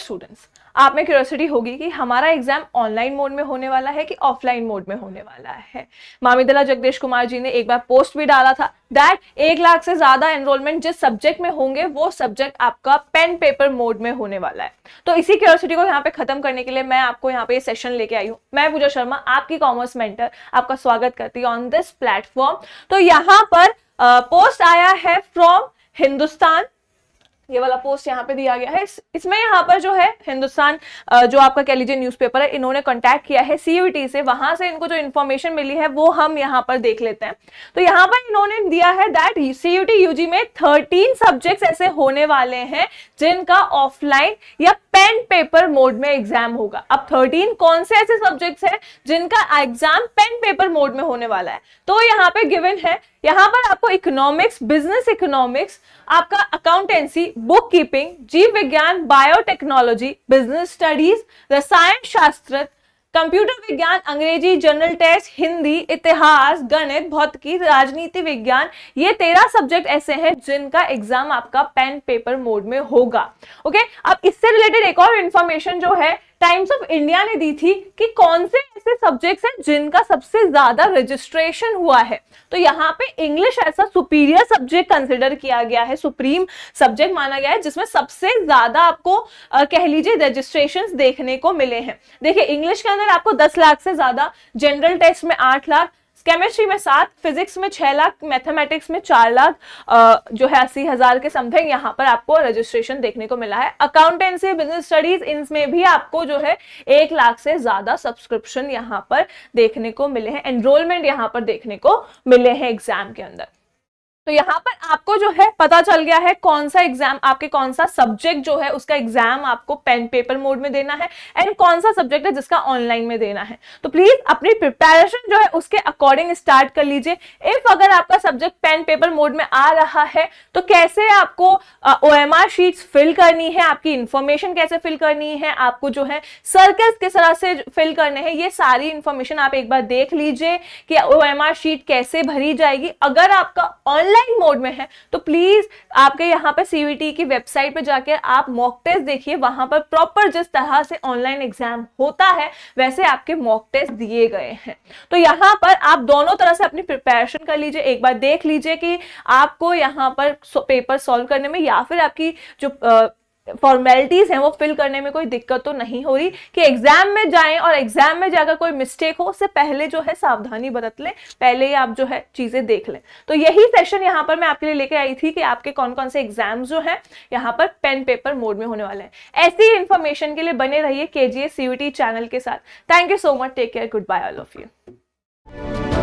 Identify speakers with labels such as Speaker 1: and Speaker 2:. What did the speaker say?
Speaker 1: students आप में curiosity होगी कि हमारा एग्जाम ऑनलाइन मोड में होने वाला है कि ऑफलाइन मोड में होने वाला है मामिदला जगदेश कुमार जी ने एक बार पोस्ट भी डाला था दैट एक लाख से ज्यादा एनरोलमेंट जिस सब्जेक्ट में होंगे वो सब्जेक्ट आपका पेन पेपर मोड में होने वाला है तो इसी क्यूरोसिटी को यहाँ पे खत्म करने के लिए मैं आपको यहाँ पे ये सेशन लेके आई हूँ मैं पूजा शर्मा आपकी कॉमर्स मेंटर आपका स्वागत करती हूँ ऑन दिस प्लेटफॉर्म तो यहाँ पर पोस्ट आया है फ्रॉम हिंदुस्तान ये वाला पोस्ट यहाँ पे दिया गया है इस, इसमें यहाँ पर जो है हिंदुस्तान जो आपका कह लीजिए न्यूज है इन्होंने कॉन्टेक्ट किया है सीयूटी से वहां से इनको जो इन्फॉर्मेशन मिली है वो हम यहाँ पर देख लेते हैं तो यहाँ पर इन्होंने दिया है दैट सीयूटी यूजी में थर्टीन सब्जेक्ट ऐसे होने वाले हैं जिनका ऑफलाइन या पेन पेपर मोड में एग्जाम होगा अब थर्टीन कौन से ऐसे सब्जेक्ट है जिनका एग्जाम पेन पेपर मोड में होने वाला है तो यहाँ पे गिवन है यहाँ पर आपको इकोनॉमिक्स बिजनेस इकोनॉमिक्स आपका अकाउंटेंसी बुक कीपिंग जीव विज्ञान बायोटेक्नोलॉजी बिजनेस स्टडीज रसायन शास्त्र कंप्यूटर विज्ञान अंग्रेजी जनरल टेस्ट हिंदी इतिहास गणित भौतिकी राजनीति विज्ञान ये तेरह सब्जेक्ट ऐसे हैं जिनका एग्जाम आपका पेन पेपर मोड में होगा ओके अब इससे रिलेटेड एक और इन्फॉर्मेशन जो है टाइम्स ऑफ इंडिया ने दी थी कि कौन से ऐसे सब्जेक्ट्स हैं जिनका सबसे ज्यादा रजिस्ट्रेशन हुआ है तो यहाँ पे इंग्लिश ऐसा सुपीरियर सब्जेक्ट कंसिडर किया गया है सुप्रीम सब्जेक्ट माना गया है जिसमें सबसे ज्यादा आपको आ, कह लीजिए रजिस्ट्रेशन देखने को मिले हैं देखिए इंग्लिश के अंदर आपको दस लाख से ज्यादा जनरल टेस्ट में आठ लाख केमिस्ट्री में सात फिजिक्स में छह लाख मैथमेटिक्स में चार लाख जो है अस्सी हजार के समथिंग यहाँ पर आपको रजिस्ट्रेशन देखने को मिला है अकाउंटेंसी बिजनेस स्टडीज इनमें भी आपको जो है एक लाख से ज्यादा सब्सक्रिप्शन यहाँ पर देखने को मिले हैं एनरोलमेंट यहाँ पर देखने को मिले हैं एग्जाम के अंदर तो यहाँ पर आपको जो है पता चल गया है कौन सा एग्जाम आपके कौन सा सब्जेक्ट जो है उसका एग्जाम आपको पेन पेपर मोड में देना है एंड कौन सा सब्जेक्ट है जिसका ऑनलाइन में देना है तो प्लीज अपनी प्रिपेरेशन जो है उसके अकॉर्डिंग स्टार्ट कर लीजिए इफ अगर आपका सब्जेक्ट पेन पेपर मोड में आ रहा है तो कैसे आपको O M R sheets fill करनी है आपकी इंफॉर्मेशन कैसे फिल करनी है आपको जो है सर्कल्स किस तरह से फिल करने हैं ये सारी इंफॉर्मेशन आप एक बार देख लीजिए कि ओ एम आर शीट कैसे भरी जाएगी अगर आपका ऑनलाइन ऑफलाइन मोड में है तो प्लीज आपके यहाँ पे सीवीटी की वेबसाइट पे जाकर आप मॉक टेस्ट देखिए वहां पर प्रॉपर जिस तरह से ऑनलाइन एग्जाम होता है वैसे आपके मॉक टेस्ट दिए गए हैं तो यहाँ पर आप दोनों तरह से अपनी प्रिपरेशन कर लीजिए एक बार देख लीजिए कि आपको यहाँ पर पेपर सॉल्व करने में या फिर आपकी जो फॉर्मेलिटीज़ हैं वो फिल करने में कोई दिक्कत तो नहीं हो रही कि एग्ज़ाम में जाएं और एग्ज़ाम में जाकर कोई मिस्टेक हो उससे पहले जो है सावधानी बरत लें पहले ही आप जो है चीज़ें देख लें तो यही सेशन यहाँ पर मैं आपके लिए लेके आई थी कि आपके कौन कौन से एग्जाम जो है यहाँ पर पेन पेपर मोड में होने वाले हैं ऐसी इन्फॉर्मेशन के लिए बने रहिए के जी चैनल के साथ thank you so much take care goodbye all of you